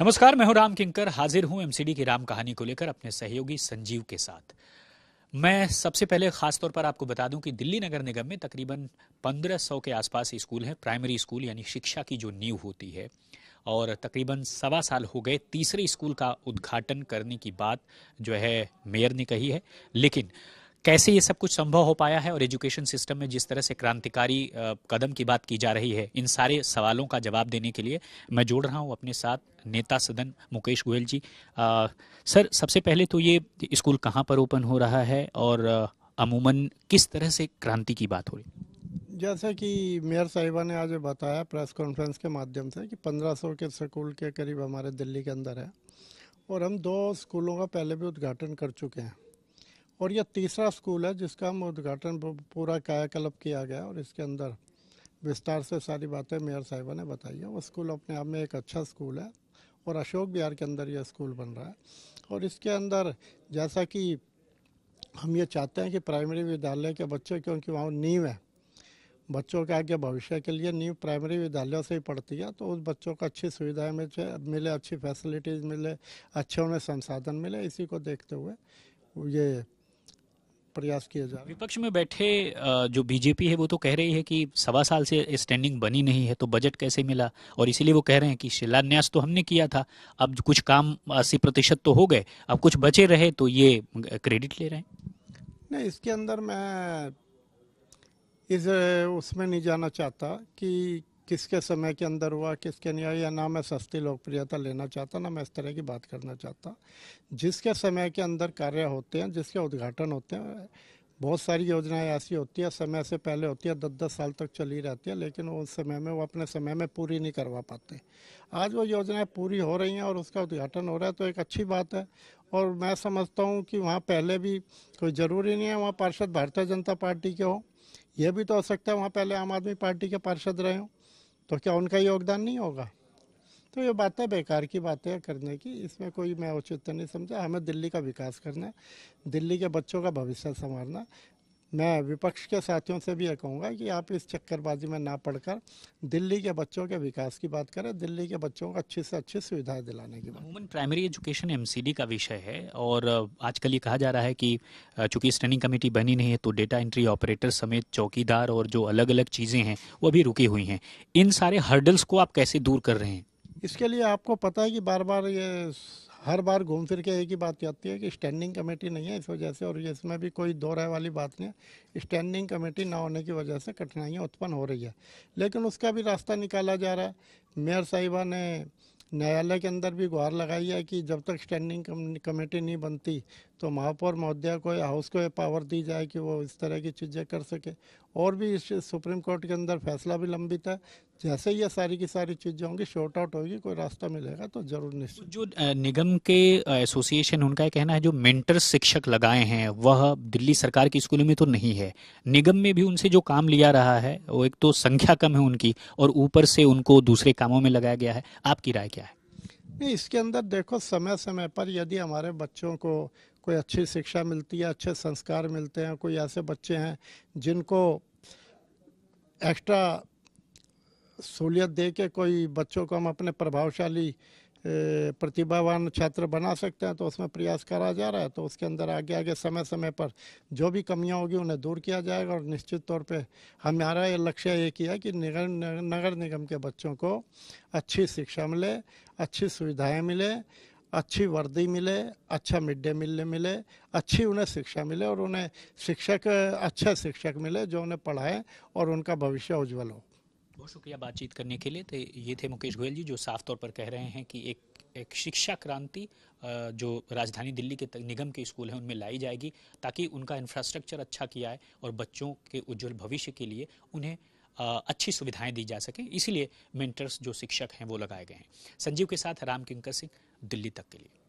नमस्कार मैं हूं राम किंकर हाजिर हूं एमसीडी की राम कहानी को लेकर अपने सहयोगी संजीव के साथ मैं सबसे पहले खासतौर पर आपको बता दूं कि दिल्ली नगर निगम में तकरीबन 1500 के आसपास स्कूल हैं प्राइमरी स्कूल यानी शिक्षा की जो नींव होती है और तकरीबन सवा साल हो गए तीसरे स्कूल का उद्घाटन करने की बात जो है मेयर ने कही है लेकिन कैसे ये सब कुछ संभव हो पाया है और एजुकेशन सिस्टम में जिस तरह से क्रांतिकारी कदम की बात की जा रही है इन सारे सवालों का जवाब देने के लिए मैं जोड़ रहा हूँ अपने साथ नेता सदन मुकेश गोयल जी आ, सर सबसे पहले तो ये स्कूल कहाँ पर ओपन हो रहा है और अमूमन किस तरह से क्रांति की बात हो रही जैसे कि मेयर साहिबा ने आज बताया प्रेस कॉन्फ्रेंस के माध्यम से कि 1500 के स्कूल के करीब हमारे दिल्ली के अंदर है और हम दो स्कूलों का पहले भी उद्घाटन कर चुके हैं और यह तीसरा स्कूल है जिसका हम उद्घाटन पूरा कायाकल्प किया गया और इसके अंदर विस्तार से सारी बातें मेयर साहिबा ने बताई है वो स्कूल अपने आप में एक अच्छा स्कूल है और अशोक बिहार के अंदर यह स्कूल बन रहा है और इसके अंदर जैसा कि हम ये चाहते हैं कि प्राइमरी विद्यालय के बच्चे क्योंकि वहाँ नींव है बच्चों के आगे भविष्य के लिए नींव प्राइमरी विद्यालयों से ही पढ़ती है तो उस बच्चों को अच्छी सुविधाएं मिले अच्छी फैसिलिटीज़ मिले अच्छे उन्हें संसाधन मिले इसी को देखते हुए ये प्रयास किया जा रहा है विपक्ष में बैठे जो बीजेपी है वो तो कह रही है कि सवा साल से स्टैंडिंग बनी नहीं है तो बजट कैसे मिला और इसीलिए वो कह रहे हैं कि शिलान्यास तो हमने किया था अब कुछ काम अस्सी प्रतिशत तो हो गए अब कुछ बचे रहे तो ये क्रेडिट ले रहे हैं नहीं इसके अंदर मैं इस उसमें नहीं जाना चाहता कि किसके समय के अंदर हुआ किसके नहीं हुआ या ना मैं सस्ती लोकप्रियता लेना चाहता ना मैं इस तरह की बात करना चाहता जिसके समय के अंदर कार्य होते हैं जिसके उद्घाटन होते हैं बहुत सारी योजनाएं ऐसी होती है समय से पहले होती है दस दस साल तक चली रहती है लेकिन उस समय में वो अपने समय में पूरी नहीं करवा पाते आज वो योजनाएं पूरी हो रही हैं और उसका उद्घाटन हो रहा है तो एक अच्छी बात है और मैं समझता हूँ कि वहाँ पहले भी कोई ज़रूरी नहीं है वहाँ पार्षद भारतीय जनता पार्टी के हों यह भी तो हो सकता है वहाँ पहले आम आदमी पार्टी के पार्षद रहे हों तो क्या उनका योगदान नहीं होगा तो ये बातें बेकार की बातें करने की इसमें कोई मैं औचित्य नहीं समझा हमें दिल्ली का विकास करना है दिल्ली के बच्चों का भविष्य संवारना मैं विपक्ष के साथियों से भी ये कहूँगा कि आप इस चक्करबाजी में ना पढ़कर दिल्ली के बच्चों के विकास की बात करें दिल्ली के बच्चों को अच्छी से अच्छी सुविधाएं दिलाने की बात प्राइमरी एजुकेशन एमसीडी का विषय है और आजकल ये कहा जा रहा है कि चूंकि स्टैंडिंग कमेटी बनी नहीं है तो डेटा एंट्री ऑपरेटर समेत चौकीदार और जो अलग अलग चीज़ें हैं वो भी रुकी हुई हैं इन सारे हर्डल्स को आप कैसे दूर कर रहे हैं इसके लिए आपको पता है कि बार बार ये हर बार घूम फिर के एक ही बात आती है कि स्टैंडिंग कमेटी नहीं है इस वजह से और इसमें भी कोई दो राय वाली बात नहीं है स्टैंडिंग कमेटी ना होने की वजह से कठिनाइयाँ उत्पन्न हो रही है लेकिन उसका भी रास्ता निकाला जा रहा है मेयर साहिबा ने न्यायालय के अंदर भी गुहार लगाई है कि जब तक स्टैंडिंग कमेटी नहीं बनती तो महापौर महोदया को हाउस को पावर दी जाए कि वो इस तरह की चीज़ें कर सके और भी इस सुप्रीम कोर्ट के अंदर फैसला भी लंबित है जैसे ये सारी की सारी चीज़ें होंगी शॉर्ट आउट होगी कोई रास्ता मिलेगा तो जरूर निश्चित जो निगम के एसोसिएशन उनका ये कहना है जो मेंटर शिक्षक लगाए हैं वह दिल्ली सरकार के स्कूलों में तो नहीं है निगम में भी उनसे जो काम लिया रहा है वो एक तो संख्या कम है उनकी और ऊपर से उनको दूसरे कामों में लगाया गया है आपकी राय क्या है नहीं इसके अंदर देखो समय समय पर यदि हमारे बच्चों को कोई अच्छी शिक्षा मिलती है अच्छे संस्कार मिलते हैं कोई ऐसे बच्चे हैं जिनको एक्स्ट्रा सहूलियत दे के कोई बच्चों को हम अपने प्रभावशाली प्रतिभावान छात्र बना सकते हैं तो उसमें प्रयास करा जा रहा है तो उसके अंदर आगे आगे समय समय पर जो भी कमियां होगी उन्हें दूर किया जाएगा और निश्चित तौर पे हमारा ये लक्ष्य ये किया है कि निगर नगर निगम के बच्चों को अच्छी शिक्षा मिले अच्छी सुविधाएं मिले अच्छी वर्दी मिले अच्छा मिड डे मील मिले अच्छी उन्हें शिक्षा मिले और उन्हें शिक्षक अच्छा शिक्षक मिले जो उन्हें पढ़ाए और उनका भविष्य उज्जवल हो बहुत शुक्रिया बातचीत करने के लिए तो ये थे मुकेश गोयल जी जो साफ तौर पर कह रहे हैं कि एक एक शिक्षा क्रांति जो राजधानी दिल्ली के निगम के स्कूल हैं उनमें लाई जाएगी ताकि उनका इंफ्रास्ट्रक्चर अच्छा किया है और बच्चों के उज्जवल भविष्य के लिए उन्हें अच्छी सुविधाएं दी जा सकें इसीलिए मेंटर्स जो शिक्षक हैं वो लगाए गए हैं संजीव के साथ राम किंकर सिंह दिल्ली तक के लिए